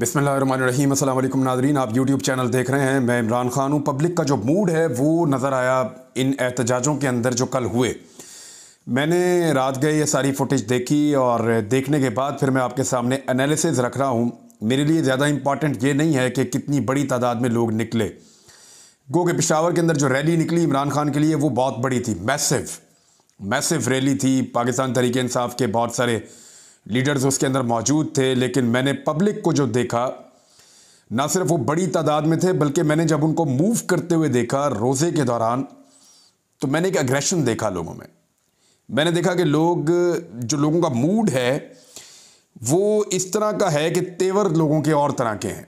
بسم اللہ الرحمن الرحیم السلام علیکم ناظرین آپ یوٹیوب چینل دیکھ رہے ہیں میں عمران خان ہوں پبلک کا جو موڈ ہے وہ نظر آیا ان احتجاجوں کے اندر جو کل ہوئے میں نے رات گئے یہ ساری فوٹیج دیکھی اور دیکھنے کے بعد پھر میں آپ کے سامنے انالیسز رکھ رہا ہوں میرے لیے زیادہ امپورٹنٹ یہ نہیں ہے کہ کتنی بڑی تعداد میں لوگ نکلے گو کہ پشاور کے اندر جو ریلی نکلی عمران خان کے لیے وہ بہت بڑی تھی میسو میسو ریلی تھی پاکستان تحریک انصاف کے بہت سارے لیڈرز اس کے اندر موجود تھے لیکن میں نے پبلک کو جو دیکھا نہ صرف وہ بڑی تعداد میں تھے بلکہ میں نے جب ان کو موو کرتے ہوئے دیکھا روزے کے دوران تو میں نے ایک اگریشن دیکھا لوگوں میں میں نے دیکھا کہ لوگ جو لوگوں کا موڈ ہے وہ اس طرح کا ہے کہ تیور لوگوں کے اور طرح کے ہیں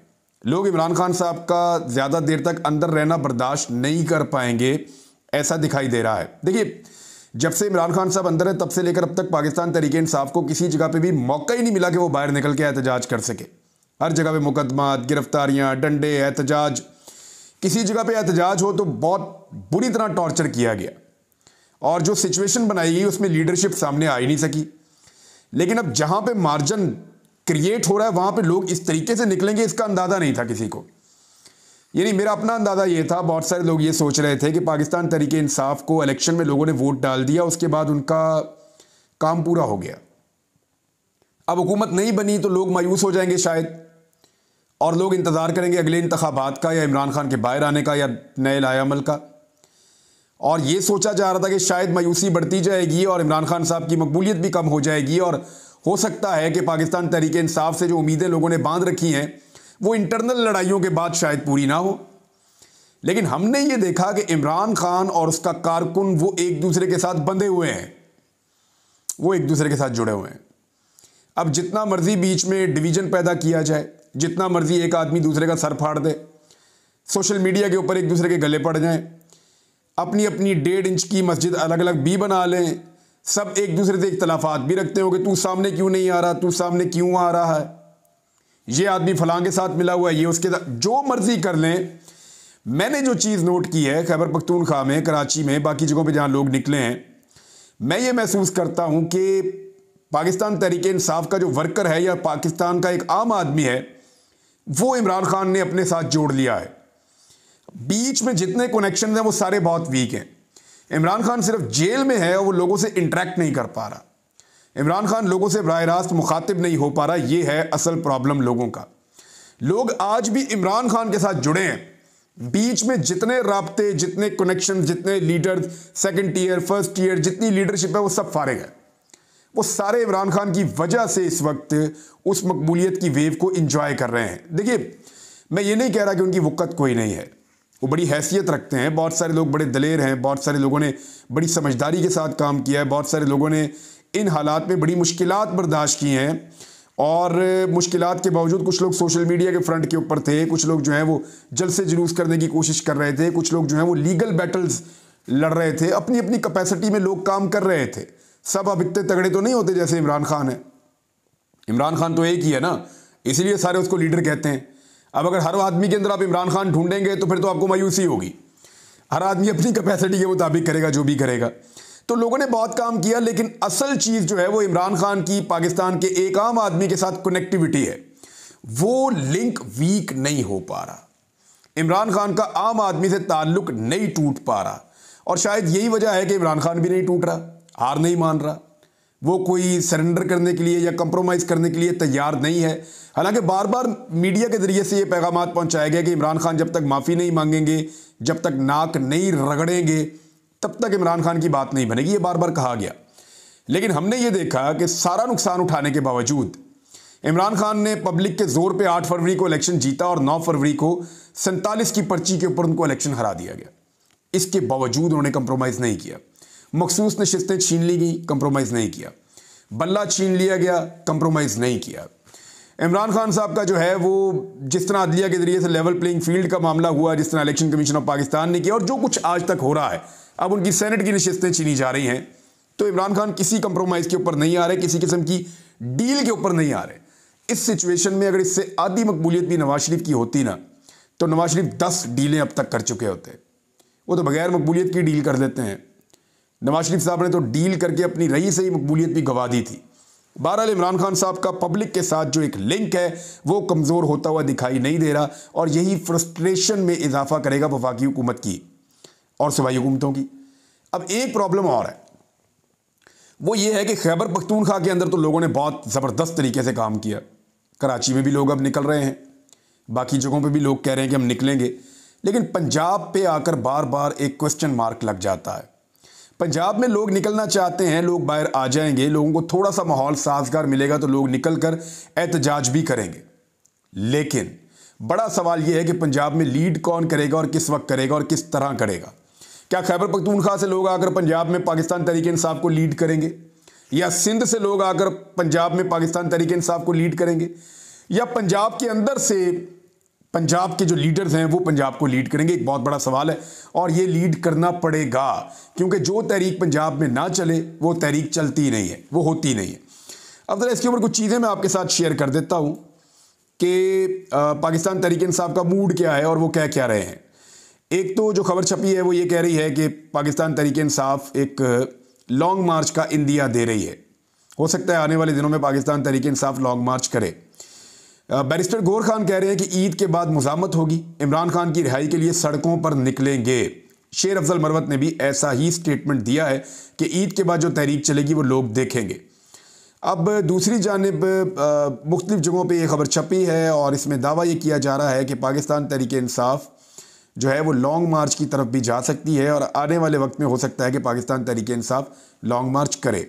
لوگ عمران خان صاحب کا زیادہ دیر تک اندر رہنا برداشت نہیں کر پائیں گے ایسا دکھائی دے رہا ہے دیکھیے جب سے عمران خان صاحب اندر ہیں تب سے لے کر اب تک پاکستان تحریک انصاف کو کسی جگہ پہ بھی موقع ہی نہیں ملا کہ وہ باہر نکل کے احتجاج کر سکے ہر جگہ پہ مقدمات گرفتاریاں ڈنڈے احتجاج کسی جگہ پہ احتجاج ہو تو بہت بری طرح ٹارچر کیا گیا اور جو سچویشن بنائی گئی اس میں لیڈرشپ سامنے آ ہی نہیں سکی لیکن اب جہاں پہ مارجن کریٹ ہو رہا ہے وہاں پہ لوگ اس طریقے سے نکلیں گے اس کا اندازہ نہیں تھا کسی کو یعنی میرا اپنا اندازہ یہ تھا بہت سارے لوگ یہ سوچ رہے تھے کہ پاکستان طریق انصاف کو الیکشن میں لوگوں نے ووٹ ڈال دیا اس کے بعد ان کا کام پورا ہو گیا اب حکومت نہیں بنی تو لوگ مایوس ہو جائیں گے شاید اور لوگ انتظار کریں گے اگلے انتخابات کا یا عمران خان کے باہر آنے کا یا نئے لائے عمل کا اور یہ سوچا جا رہا تھا کہ شاید مایوسی بڑھتی جائے گی اور عمران خان صاحب کی مقبولیت بھی کم ہو جائے گی اور ہو سکتا ہے کہ پاکستان تحریک انصاف سے جو امیدیں لوگوں نے باندھ رکھی ہیں وہ انٹرنل لڑائیوں کے بعد شاید پوری نہ ہو لیکن ہم نے یہ دیکھا کہ عمران خان اور اس کا کارکن وہ ایک دوسرے کے ساتھ بندھے ہوئے ہیں وہ ایک دوسرے کے ساتھ جڑے ہوئے ہیں اب جتنا مرضی بیچ میں ڈویژن پیدا کیا جائے جتنا مرضی ایک آدمی دوسرے کا سر پھاڑ دے سوشل میڈیا کے اوپر ایک دوسرے کے گلے پڑ جائیں اپنی اپنی ڈیڑھ انچ کی مسجد الگ الگ بھی بنا لیں سب ایک دوسرے سے اختلافات بھی رکھتے ہوں کہ تو سامنے کیوں نہیں آ رہا تو سامنے کیوں آ رہا ہے یہ آدمی فلاں کے ساتھ ملا ہوا ہے یہ اس کے ساتھ جو مرضی کر لیں میں نے جو چیز نوٹ کی ہے خیبر پختونخوا میں کراچی میں باقی جگہوں پہ جہاں لوگ نکلے ہیں میں یہ محسوس کرتا ہوں کہ پاکستان تحریک انصاف کا جو ورکر ہے یا پاکستان کا ایک عام آدمی ہے وہ عمران خان نے اپنے ساتھ جوڑ لیا ہے بیچ میں جتنے کونیکشن ہیں وہ سارے بہت ویک ہیں عمران خان صرف جیل میں ہے اور وہ لوگوں سے انٹریکٹ نہیں کر پا رہا عمران خان لوگوں سے براہ راست مخاطب نہیں ہو پا رہا یہ ہے اصل پرابلم لوگوں کا لوگ آج بھی عمران خان کے ساتھ جڑے ہیں بیچ میں جتنے رابطے جتنے کنیکشن جتنے leader second tier first tier جتنی لیڈرشپ ہے وہ سب فارغ ہے وہ سارے عمران خان کی وجہ سے اس وقت اس مقبولیت کی ویو کو انجوائے کر رہے ہیں دیکھیے میں یہ نہیں کہہ رہا کہ ان کی وقت کوئی نہیں ہے وہ بڑی حیثیت رکھتے ہیں بہت سارے لوگ بڑے دلیر ہیں بہت سارے لوگوں نے بڑی سمجھداری کے ساتھ کام کیا ہے بہت سارے لوگوں نے ان حالات میں بڑی مشکلات برداشت کی ہیں اور مشکلات کے باوجود کچھ لوگ سوشل میڈیا کے فرنٹ کے اوپر تھے کچھ لوگ جو ہیں وہ جلوس کرنے کی کوشش کر رہے تھے کچھ لوگ جو ہیں وہ لیگل بیٹلز لڑ رہے تھے اپنی اپنی کپیسٹی میں لوگ کام کر رہے تھے سب اب اتنے تگڑے تو نہیں ہوتے جیسے عمران خان ہے عمران خان تو ایک ہی ہے نا اسی لیے سارے اس کو لیڈر کہتے ہیں اب اگر ہر آدمی کے اندر آپ عمران خان ڈھونڈیں گے تو پھر تو آپ کو مایوسی ہوگی ہر آدمی اپنی کیپیسٹی کے مطابق کرے گا جو بھی کرے گا تو لوگوں نے بہت کام کیا لیکن اصل چیز جو ہے وہ عمران خان کی پاکستان کے ایک عام آدمی کے ساتھ کنیکٹیوٹی ہے وہ لنک ویک نہیں ہو پا رہا عمران خان کا عام آدمی سے تعلق نہیں ٹوٹ پا رہا اور شاید یہی وجہ ہے کہ عمران خان بھی نہیں ٹوٹ رہا ہار نہیں مان رہا وہ کوئی سرنڈر کرنے کے لیے یا کمپرومائز کرنے کے لیے تیار نہیں ہے حالانکہ بار بار میڈیا کے ذریعے سے یہ پیغامات پہنچائے گئے کہ عمران خان جب تک معافی نہیں مانگیں گے جب تک ناک نہیں رگڑیں گے تب تک عمران خان کی بات نہیں بنے گی یہ بار بار کہا گیا لیکن ہم نے یہ دیکھا کہ سارا نقصان اٹھانے کے باوجود عمران خان نے پبلک کے زور پہ آٹھ فروری کو الیکشن جیتا اور نو فروری کو سنتالیس کی پرچی کے اوپر ان کو الیکشن ہرا دیا گیا اس کے باوجود انہوں نے کمپرومائز نہیں کیا مخصوص نشستیں چھین لی گئیں کمپرومائز نہیں کیا بلہ چھین لیا گیا کمپرومائز نہیں کیا عمران خان صاحب کا جو ہے وہ جس طرح عدلیہ کے ذریعے سے لیول پلینگ فیلڈ کا معاملہ ہوا جس طرح الیکشن کمیشن آف پاکستان نے کیا اور جو کچھ آج تک ہو رہا ہے اب ان کی سینٹ کی نشستیں چینی جا رہی ہیں تو عمران خان کسی کمپرومائز کے اوپر نہیں آ رہے کسی قسم کی ڈیل کے اوپر نہیں آ رہے اس سچویشن میں اگر اس سے آدھی مقبولیت بھی نواز شریف کی ہوتی نا تو نواز شریف دس ڈیلیں اب تک کر چکے ہوتے وہ تو بغیر مقبولیت کی ڈیل کر دیتے ہیں نواز شریف صاحب نے تو ڈیل کر کے اپنی رئی سے ہی مقبولیت بھی گوا دی تھی بہرحال عمران خان صاحب کا پبلک کے ساتھ جو ایک لنک ہے وہ کمزور ہوتا ہوا دکھائی نہیں دے رہا اور یہی فرسٹریشن میں اضافہ کرے گا وفاقی حکومت کی اور سوائی حکومتوں کی اب ایک پرابلم اور ہے وہ یہ ہے کہ خیبر پختونخوا کے اندر تو لوگوں نے بہت زبردست طریقے سے کام کیا کراچی میں بھی لوگ اب نکل رہے ہیں باقی جگہوں پہ بھی لوگ کہہ رہے ہیں کہ ہم نکلیں گے لیکن پنجاب پہ آ کر بار بار ایک کوسچن مارک لگ جاتا ہے پنجاب میں لوگ نکلنا چاہتے ہیں لوگ باہر آ جائیں گے لوگوں کو تھوڑا سا ماحول سازگار ملے گا تو لوگ نکل کر احتجاج بھی کریں گے لیکن بڑا سوال یہ ہے کہ پنجاب میں لیڈ کون کرے گا اور کس وقت کرے گا اور کس طرح کرے گا کیا خیبر پختونخوا سے لوگ آ کر پنجاب میں پاکستان تحریک انصاف کو لیڈ کریں گے یا سندھ سے لوگ آ کر پنجاب میں پاکستان تحریک انصاف کو لیڈ کریں گے یا پنجاب کے اندر سے پنجاب کے جو لیڈرز ہیں وہ پنجاب کو لیڈ کریں گے ایک بہت بڑا سوال ہے اور یہ لیڈ کرنا پڑے گا کیونکہ جو تحریک پنجاب میں نہ چلے وہ تحریک چلتی نہیں ہے وہ ہوتی نہیں ہے اب ذرا اس کے اوپر کچھ چیزیں میں آپ کے ساتھ شیئر کر دیتا ہوں کہ پاکستان تحریک انصاف کا موڈ کیا ہے اور وہ کیا کیا رہے ہیں ایک تو جو خبر چھپی ہے وہ یہ کہہ رہی ہے کہ پاکستان طریقہ انصاف ایک لانگ مارچ کا اندیا دے رہی ہے ہو سکتا ہے آنے والے دنوں میں پاکستان طریقہ انصاف لانگ مارچ کرے بیرسٹر گور خان کہہ رہے ہیں کہ عید کے بعد مزاحمت ہوگی عمران خان کی رہائی کے لیے سڑکوں پر نکلیں گے شیر افضل مروت نے بھی ایسا ہی سٹیٹمنٹ دیا ہے کہ عید کے بعد جو تحریک چلے گی وہ لوگ دیکھیں گے اب دوسری جانب مختلف جگہوں پہ یہ خبر چھپی ہے اور اس میں دعویٰ یہ کیا جا رہا ہے کہ پاکستان تحریک انصاف جو ہے وہ لانگ مارچ کی طرف بھی جا سکتی ہے اور آنے والے وقت میں ہو سکتا ہے کہ پاکستان تحریک انصاف لانگ مارچ کرے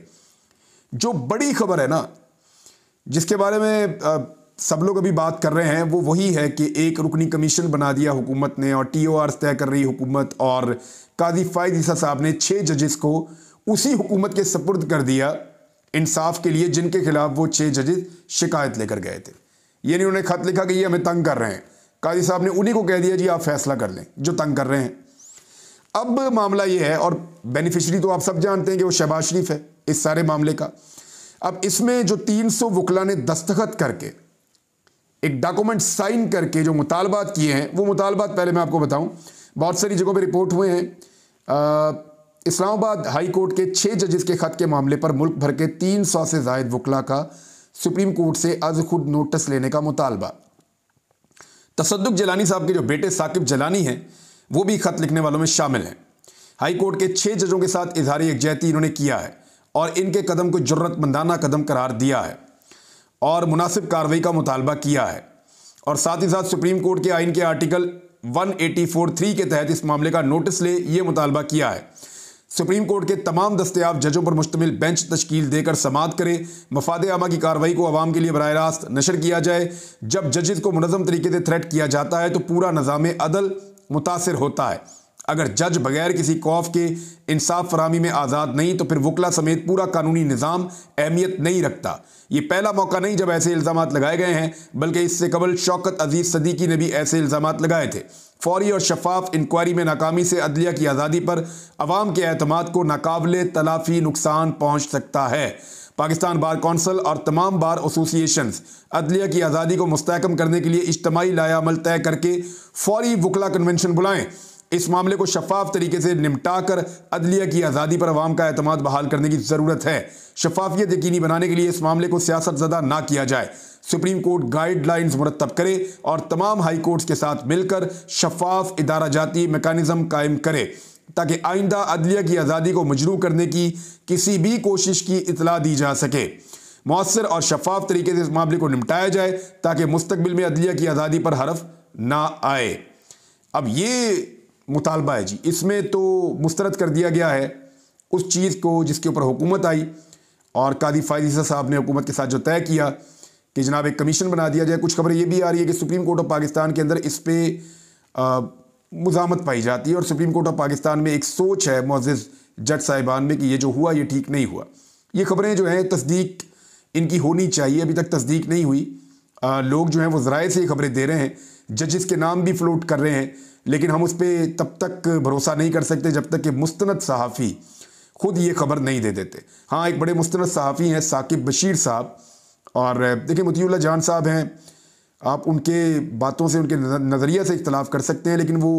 جو بڑی خبر ہے نا جس کے بارے میں سب لوگ ابھی بات کر رہے ہیں وہ وہی ہے کہ ایک رکنی کمیشن بنا دیا حکومت نے اور ٹی او آر طے کر رہی حکومت اور قاضی فائد عیسیٰ صاحب نے چھ ججز کو اسی حکومت کے سپرد کر دیا انصاف کے لیے جن کے خلاف وہ چھ ججز شکایت لے کر گئے تھے یعنی انہوں نے خط لکھا کہ یہ ہمیں تنگ کر رہے ہیں قاضی صاحب نے انہیں کو کہہ دیا جی آپ فیصلہ کر لیں جو تنگ کر رہے ہیں اب معاملہ یہ ہے اور بینیفیشری تو آپ سب جانتے ہیں کہ وہ شہباز شریف ہے اس سارے معاملے کا اب اس میں جو تین سو وکلا نے دستخط کر کے ایک ڈاکومنٹ سائن کر کے جو مطالبات کیے ہیں وہ مطالبات پہلے میں آپ کو بتاؤں بہت ساری جگہوں پہ رپورٹ ہوئے ہیں اسلام آباد ہائی کورٹ کے چھ ججز کے خط کے معاملے پر ملک بھر کے تین سو سے زائد وکلا کا سپریم کورٹ سے از خود نوٹس لینے کا مطالبہ تصدق جلانی صاحب کے جو بیٹے ثاقب جلانی ہیں وہ بھی خط لکھنے والوں میں شامل ہیں ہائی کورٹ کے چھ ججوں کے ساتھ اظہار یکجہتی انہوں نے کیا ہے اور ان کے قدم کو جرت مندانہ قدم قرار دیا ہے اور مناسب کاروائی کا مطالبہ کیا ہے اور ساتھ ہی ساتھ سپریم کورٹ کے آئین کے آرٹیکل 184.3 کے تحت اس معاملے کا نوٹس لے یہ مطالبہ کیا ہے سپریم کورٹ کے تمام دستیاب ججوں پر مشتمل بینچ تشکیل دے کر سماعت کرے مفاد عامہ کی کارروائی کو عوام کے لیے براہ راست نشر کیا جائے جب ججز کو منظم طریقے سے تھریٹ کیا جاتا ہے تو پورا نظام عدل متاثر ہوتا ہے اگر جج بغیر کسی خوف کے انصاف فراہمی میں آزاد نہیں تو پھر وکلا سمیت پورا قانونی نظام اہمیت نہیں رکھتا یہ پہلا موقع نہیں جب ایسے الزامات لگائے گئے ہیں بلکہ اس سے قبل شوکت عزیز صدیقی نے بھی ایسے الزامات لگائے تھے فوری اور شفاف انکوائری میں ناکامی سے عدلیہ کی آزادی پر عوام کے اعتماد کو ناقابل تلافی نقصان پہنچ سکتا ہے پاکستان بار کونسل اور تمام بار ایسوسی عدلیہ کی آزادی کو مستحکم کرنے کے لیے اجتماعی لایا عمل طے کر کے فوری وکلا کنونشن بلائیں اس معاملے کو شفاف طریقے سے نمٹا کر عدلیہ کی آزادی پر عوام کا اعتماد بحال کرنے کی ضرورت ہے شفافیت یقینی بنانے کے لیے اس معاملے کو سیاست زدہ نہ کیا جائے سپریم کورٹ گائیڈ لائنز مرتب کرے اور تمام ہائی کورٹس کے ساتھ مل کر شفاف ادارہ جاتی میکانزم قائم کرے تاکہ آئندہ عدلیہ کی آزادی کو مجروع کرنے کی کسی بھی کوشش کی اطلاع دی جا سکے مؤثر اور شفاف طریقے سے اس معاملے کو نمٹایا جائے تاکہ مستقبل میں عدلیہ کی آزادی پر حرف نہ آئے اب یہ مطالبہ ہے جی اس میں تو مسترد کر دیا گیا ہے اس چیز کو جس کے اوپر حکومت آئی اور قادی عیسیٰ صاحب نے حکومت کے ساتھ جو طے کیا کہ جناب ایک کمیشن بنا دیا جائے کچھ خبریں یہ بھی آ رہی ہے کہ سپریم کورٹ آف پاکستان کے اندر اس پہ مزاحمت پائی جاتی ہے اور سپریم کورٹ آف پاکستان میں ایک سوچ ہے معزز جج صاحبان میں کہ یہ جو ہوا یہ ٹھیک نہیں ہوا یہ خبریں جو ہیں تصدیق ان کی ہونی چاہیے ابھی تک تصدیق نہیں ہوئی لوگ جو ہیں وہ ذرائع سے یہ خبریں دے رہے ہیں ججز کے نام بھی فلوٹ کر رہے ہیں لیکن ہم اس پہ تب تک بھروسہ نہیں کر سکتے جب تک کہ مستند صحافی خود یہ خبر نہیں دے دیتے ہاں ایک بڑے مستند صحافی ہیں ثاقب بشیر صاحب اور دیکھیں مطیع اللہ جان صاحب ہیں آپ ان کے باتوں سے ان کے نظریہ سے اختلاف کر سکتے ہیں لیکن وہ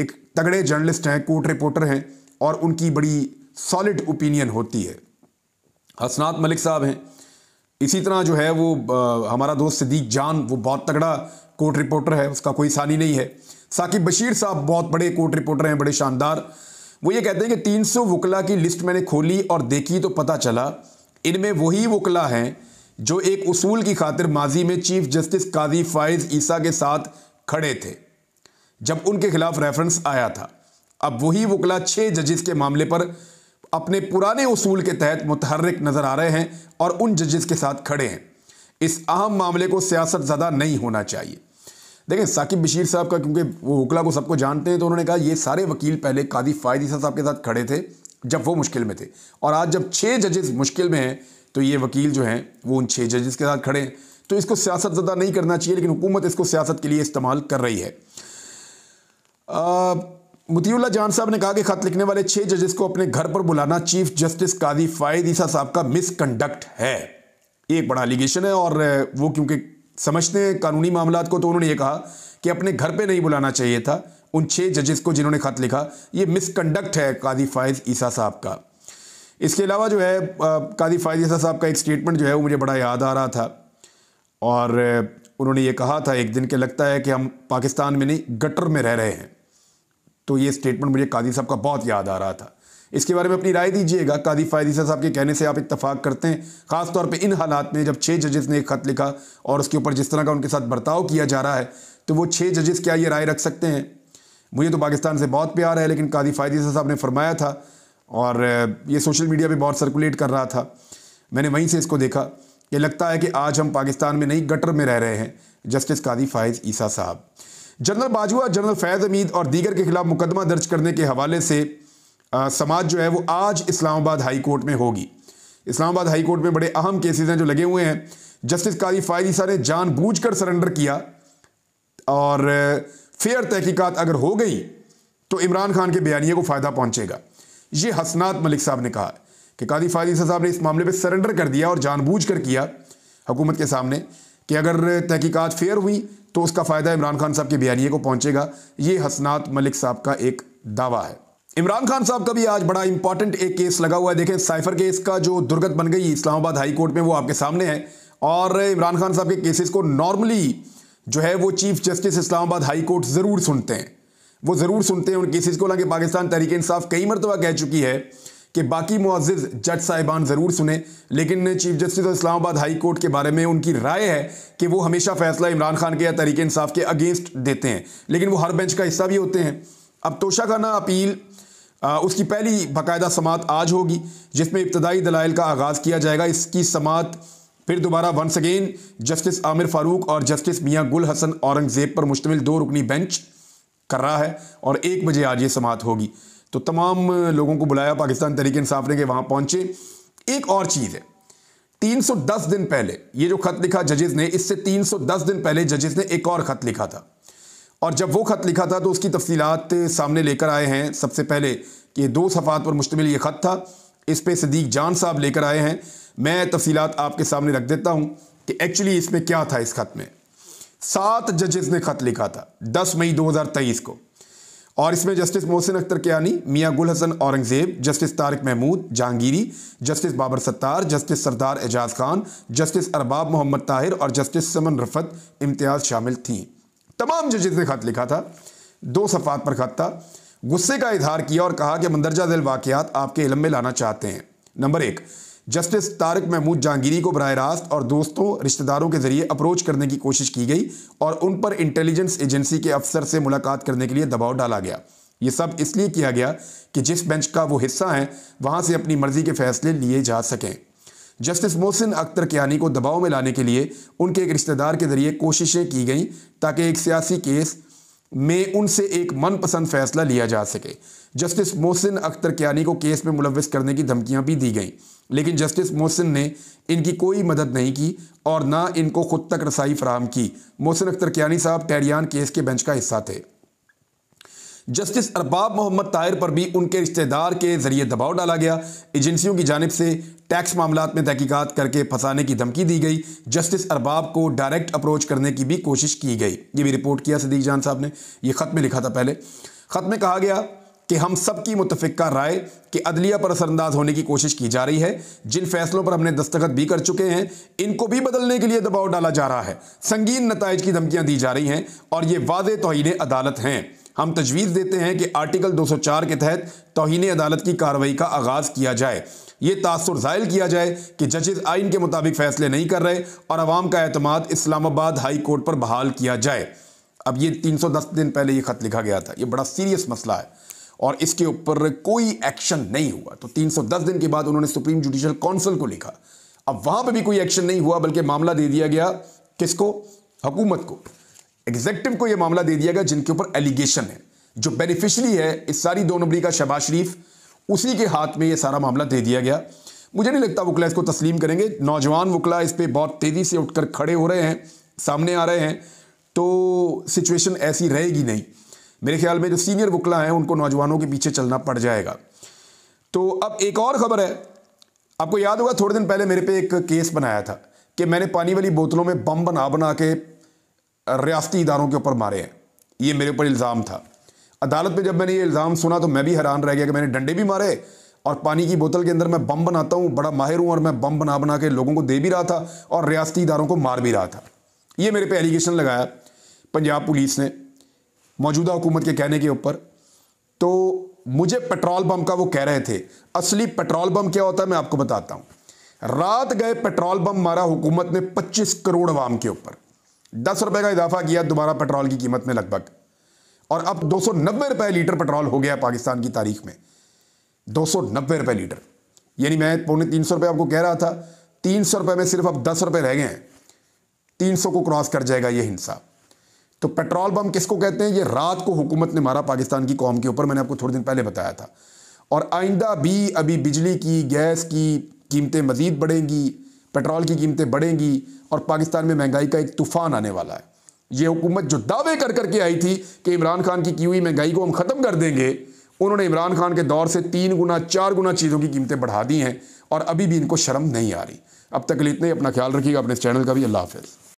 ایک تگڑے جرنلسٹ ہیں کوٹ رپورٹر ہیں اور ان کی بڑی سالڈ اوپینین ہوتی ہے حسنات ملک صاحب ہیں اسی طرح جو ہے وہ ہمارا دوست صدیق جان وہ بہت تگڑا کوٹ رپورٹر ہے اس کا کوئی ثانی نہیں ہے ثاقب بشیر صاحب بہت بڑے کوٹ رپورٹر ہیں بڑے شاندار وہ یہ کہتے ہیں کہ تین سو وکلا کی لسٹ میں نے کھولی اور دیکھی تو پتہ چلا ان میں وہی وکلا ہیں جو ایک اصول کی خاطر ماضی میں چیف جسٹس قاضی فائز عیسیٰ کے ساتھ کھڑے تھے جب ان کے خلاف ریفرنس آیا تھا اب وہی وکلا چھ ججز کے معاملے پر اپنے پرانے اصول کے تحت متحرک نظر آ رہے ہیں اور ان ججز کے ساتھ کھڑے ہیں اس اہم معاملے کو سیاست زدہ نہیں ہونا چاہیے دیکھیں ثاقب بشیر صاحب کا کیونکہ وہ وکلا کو سب کو جانتے ہیں تو انہوں نے کہا یہ سارے وکیل پہلے قاضی فائد عیسیٰ صاحب کے ساتھ کھڑے تھے جب وہ مشکل میں تھے اور آج جب چھ ججز مشکل میں ہیں تو یہ وکیل جو ہیں وہ ان چھ ججز کے ساتھ کھڑے ہیں تو اس کو سیاست زدہ نہیں کرنا چاہیے لیکن حکومت اس کو سیاست کے لیے استعمال کر رہی ہے متی اللہ جان صاحب نے کہا کہ خط لکھنے والے چھ ججز کو اپنے گھر پر بلانا چیف جسٹس قاضی فائد عیسیٰ صاحب کا مس کنڈکٹ ہے یہ بڑا الیگیشن ہے اور وہ کیونکہ سمجھتے ہیں قانونی معاملات کو تو انہوں نے یہ کہا کہ اپنے گھر پہ نہیں بلانا چاہیے تھا ان چھ ججز کو جنہوں نے خط لکھا یہ مس کنڈکٹ ہے قاضی فائز عیسیٰ صاحب کا اس کے علاوہ جو ہے قاضی فائز عیسیٰ صاحب کا ایک سٹیٹمنٹ جو ہے وہ مجھے بڑا یاد آ رہا تھا اور انہوں نے یہ کہا تھا ایک دن کے لگتا ہے کہ ہم پاکستان میں نہیں گٹر میں رہ رہے ہیں تو یہ سٹیٹمنٹ مجھے قاضی صاحب کا بہت یاد آ رہا تھا اس کے بارے میں اپنی رائے دیجیے گا قادی فائدی صاحب کے کہنے سے آپ اتفاق کرتے ہیں خاص طور پہ ان حالات میں جب چھ ججز نے ایک خط لکھا اور اس کے اوپر جس طرح کا ان کے ساتھ برتاؤ کیا جا رہا ہے تو وہ چھ ججز کیا یہ رائے رکھ سکتے ہیں مجھے تو پاکستان سے بہت پیار ہے لیکن قادی فائدی صاحب نے فرمایا تھا اور یہ سوشل میڈیا پہ بہت سرکولیٹ کر رہا تھا میں نے وہیں سے اس کو دیکھا یہ لگتا ہے کہ آج ہم پاکستان میں نئی گٹر میں رہ رہے ہیں جسٹس قادی فائز عیسیٰ صاحب جنرل باجوہ جنرل فیض امید اور دیگر کے خلاف مقدمہ درج کرنے کے حوالے سے سماج جو ہے وہ آج اسلام آباد ہائی کورٹ میں ہوگی اسلام آباد ہائی کورٹ میں بڑے اہم کیسز ہیں جو لگے ہوئے ہیں جسٹس فائری فاضی نے جان بوجھ کر سرنڈر کیا اور فیئر تحقیقات اگر ہو گئی تو عمران خان کے بیانیے کو فائدہ پہنچے گا یہ حسنات ملک صاحب نے کہا کہ کاجی فائدہ صاحب نے اس معاملے سرنڈر کر دیا اور جان بوجھ کر کیا حکومت کے سامنے کہ اگر تحقیقات فیئر ہوئی تو اس کا فائدہ عمران خان صاحب کے بیانیے کو پہنچے گا یہ حسنات ملک صاحب کا ایک دعویٰ ہے عمران خان صاحب کا بھی آج بڑا امپورٹنٹ ایک کیس لگا ہوا ہے دیکھیں سائفر کیس کا جو درگت بن گئی اسلام آباد ہائی کورٹ میں وہ آپ کے سامنے ہے اور عمران خان صاحب کے کیسز کو نارملی جو ہے وہ چیف جسٹس اسلام آباد ہائی کورٹ ضرور سنتے ہیں وہ ضرور سنتے ہیں ان کیسز کو حالانکہ پاکستان تحریک انصاف کئی مرتبہ کہہ چکی ہے کہ باقی معزز جج صاحبان ضرور سنیں لیکن چیف جسٹس اسلام آباد ہائی کورٹ کے بارے میں ان کی رائے ہے کہ وہ ہمیشہ فیصلہ عمران خان کے یا تحریک انصاف کے اگینسٹ دیتے ہیں لیکن وہ ہر بینچ کا حصہ بھی ہوتے ہیں اب توشہ خانہ اپیل اس کی پہلی باقاعدہ سماعت آج ہوگی جس میں ابتدائی دلائل کا آغاز کیا جائے گا اس کی سماعت پھر دوبارہ once again justice Aamer Farooq اور جسٹس میاں گل حسن اورنگزیب پر مشتمل دو رکنی بینچ کر رہا ہے اور ایک بجے آج یہ سماعت ہوگی تو تمام لوگوں کو بلایا پاکستان تحریک انصاف نے کہ وہاں پہنچے ایک اور چیز ہے تین سو دس دن پہلے یہ جو خط لکھا ججز نے اس سے تین سو دس دن پہلے ججز نے ایک اور خط لکھا تھا اور جب وہ خط لکھا تھا تو اس کی تفصیلات سامنے لے کر آئے ہیں سب سے پہلے کہ دو صفحات پر مشتمل یہ خط تھا اس پہ صدیق جان صاحب لے کر آئے ہیں میں تفصیلات آپ کے سامنے رکھ دیتا ہوں کہ ایکچولی اس میں کیا تھا اس خط میں سات ججز نے خط لکھا تھا دس مئی دو ہزار تیئیس کو اور اس میں جسٹس محسن Akhtar Kayani Mian Gul Hassan Aurangzeb justice Tariq Mehmood Jahangiri justice Babar Sattar justice Sardar Ejaz Khan justice Arbab Muhammad Tahir اور جسٹس سمن رفت امتیاز شامل تھیں تمام جو جتنے خط لکھا تھا دو صفحات پر خط تھا غصے کا اظہار کیا اور کہا کہ مندرجہ ذیل واقعات آپ کے علم میں لانا چاہتے ہیں نمبر ایک جسٹس محمود جہانگیری کو براہ راست اور دوستوں رشتہ داروں کے ذریعے اپروچ کرنے کی کوشش کی گئی اور ان پر انٹیلیجنس ایجنسی کے افسر سے ملاقات کرنے کے لیے دباؤ ڈالا گیا یہ سب اس لیے کیا گیا کہ جس بینچ کا وہ حصہ ہیں وہاں سے اپنی مرضی کے فیصلے لیے جا سکیں جسٹس محسن اختر کیانی کو دباؤ میں لانے کے لیے ان کے ایک رشتہ دار کے ذریعے کوششیں کی گئیں تاکہ ایک سیاسی کیس میں ان سے ایک من پسند فیصلہ لیا جا سکے جسٹس محسن اختر کیانی کو کیس میں ملوث کرنے کی دھمکیاں بھی دی گئیں لیکن جسٹس محسن نے ان کی کوئی مدد نہیں کی اور نہ ان کو خود تک رسائی فراہم کی محسن اختر کیانی صاحب ٹیریان کیس کے بینچ کا حصہ تھے جسٹس ارباب محمد طاہر پر بھی ان کے رشتہ دار کے ذریعے دباؤ ڈالا گیا ایجنسیوں کی جانب سے ٹیکس معاملات میں تحقیقات کر کے پھنسانے کی دھمکی دی گئی جسٹس ارباب کو ڈائریکٹ اپروچ کرنے کی بھی کوشش کی گئی یہ بھی رپورٹ کیا صدیق جان صاحب نے یہ خط میں لکھا تھا پہلے خط میں کہا گیا کہ ہم سب کی متفقہ رائے کہ عدلیہ پر اثر انداز ہونے کی کوشش کی جا رہی ہے جن فیصلوں پر ہم نے دستخط بھی کر چکے ہیں ان کو بھی بدلنے کے لیے دباؤ ڈالا جا رہا ہے سنگین نتائج کی دھمکیاں دی جا رہی ہیں اور یہ واضح توہین عدالت ہیں ہم تجویز دیتے ہیں کہ آرٹیکل دو سو چار کے تحت توہین عدالت کی کارروائی کا آغاز کیا جائے یہ تاثر زائل کیا جائے کہ ججز آئین کے مطابق فیصلے نہیں کر رہے اور عوام کا اعتماد اسلام آباد ہائی کورٹ پر بحال کیا جائے اب یہ تین سو دس دن پہلے یہ خط لکھا گیا تھا یہ بڑا سیریس مسئلہ ہے اور اس کے اوپر کوئی ایکشن نہیں ہوا تو تین سو دس دن کے بعد انہوں نے سپریم جوڈیشل کونسل کو لکھا اب وہاں پہ بھی کوئی ایکشن نہیں ہوا بلکہ معاملہ دے دیا گیا کس کو حکومت کو ایگزیکٹو کو یہ معاملہ دے دیا گیا جن کے اوپر ایلیگیشن ہے جو بینیفیشلی ہے اس ساری دو نمبری کا شہباز شریف اسی کے ہاتھ میں یہ سارا معاملہ دے دیا گیا مجھے نہیں لگتا وکلا اس کو تسلیم کریں گے نوجوان وکلا اس پہ بہت تیزی سے اٹھ کر کھڑے ہو رہے ہیں سامنے آ رہے ہیں تو سچویشن ایسی رہے گی نہیں میرے خیال میں جو سینئر وکلا ہیں ان کو نوجوانوں کے پیچھے چلنا پڑ جائے گا تو اب ایک اور خبر ہے آپ کو یاد ہوگا تھوڑے دن پہلے میرے پہ ایک کیس بنایا تھا کہ میں نے پانی والی بوتلوں میں بم بنا بنا کے ریاستی اداروں کے اوپر مارے ہیں یہ میرے اوپر الزام تھا عدالت میں جب میں نے یہ الزام سنا تو میں بھی حیران رہ گیا کہ میں نے ڈنڈے بھی مارے اور پانی کی بوتل کے اندر میں بم بناتا ہوں بڑا ماہر ہوں اور میں بم بنا بنا کے لوگوں کو دے بھی رہا تھا اور ریاستی اداروں کو مار بھی رہا تھا یہ میرے پہ ایلیگیشن لگایا پنجاب پولیس نے موجودہ حکومت کے کہنے کے اوپر تو مجھے پیٹرول بم کا وہ کہہ رہے تھے اصلی پیٹرول بم کیا ہوتا ہے میں آپ کو بتاتا ہوں رات گئے پیٹرول بم مارا حکومت نے پچیس کروڑ عوام کے اوپر دس روپے کا اضافہ کیا دوبارہ پیٹرول کی قیمت میں لگ بھگ اور اب دو سو نبے روپے لیٹر پیٹرول ہو گیا پاکستان کی تاریخ میں دو سو نبے روپے لیٹر یعنی میں پونے تین تین سو سو روپے روپے آپ کو کہہ رہا تھا میں صرف اب دس روپے رہ گئے ہیں تین سو کو کراس کر جائے گا یہ ہنسا تو پیٹرول بم کس کو کہتے ہیں یہ رات کو حکومت نے مارا پاکستان کی قوم کے اوپر میں نے آپ کو تھوڑے دن پہلے بتایا تھا اور آئندہ بھی ابھی بجلی کی گیس کی قیمتیں مزید بڑھیں گی پٹرول کی قیمتیں بڑھیں گی اور پاکستان میں مہنگائی کا ایک طوفان آنے والا ہے یہ حکومت جو دعوے کر کر کے آئی تھی کہ عمران خان کی کی ہوئی مہنگائی کو ہم ختم کر دیں گے انہوں نے عمران خان کے دور سے تین گنا چار گنا چیزوں کی قیمتیں بڑھا دی ہیں اور ابھی بھی ان کو شرم نہیں آ رہی اب تک اتنے اپنا خیال رکھیے گا اپنے چینل کا بھی اللہ حافظ